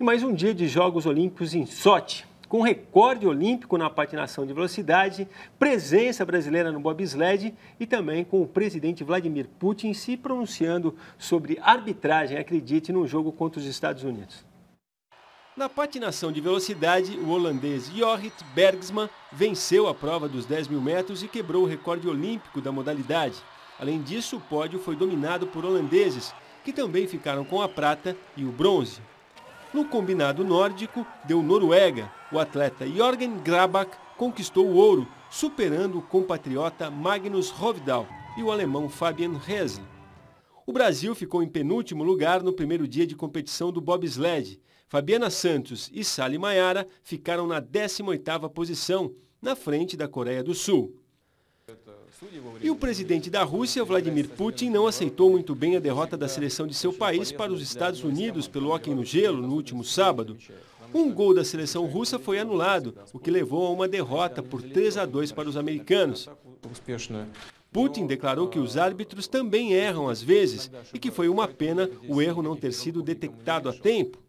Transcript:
E mais um dia de Jogos Olímpicos em Sote, com recorde olímpico na patinação de velocidade, presença brasileira no bobsled e também com o presidente Vladimir Putin se pronunciando sobre arbitragem, acredite, num jogo contra os Estados Unidos. Na patinação de velocidade, o holandês Jorrit Bergsma venceu a prova dos 10 mil metros e quebrou o recorde olímpico da modalidade. Além disso, o pódio foi dominado por holandeses, que também ficaram com a prata e o bronze. No combinado nórdico, deu Noruega. O atleta Jorgen Grabach conquistou o ouro, superando o compatriota Magnus Hovdal e o alemão Fabian Hesl. O Brasil ficou em penúltimo lugar no primeiro dia de competição do bobsled. Fabiana Santos e Sally Maiara ficaram na 18ª posição, na frente da Coreia do Sul. E o presidente da Rússia, Vladimir Putin, não aceitou muito bem a derrota da seleção de seu país para os Estados Unidos pelo hóquei no gelo no último sábado. Um gol da seleção russa foi anulado, o que levou a uma derrota por 3 a 2 para os americanos. Putin declarou que os árbitros também erram às vezes e que foi uma pena o erro não ter sido detectado a tempo.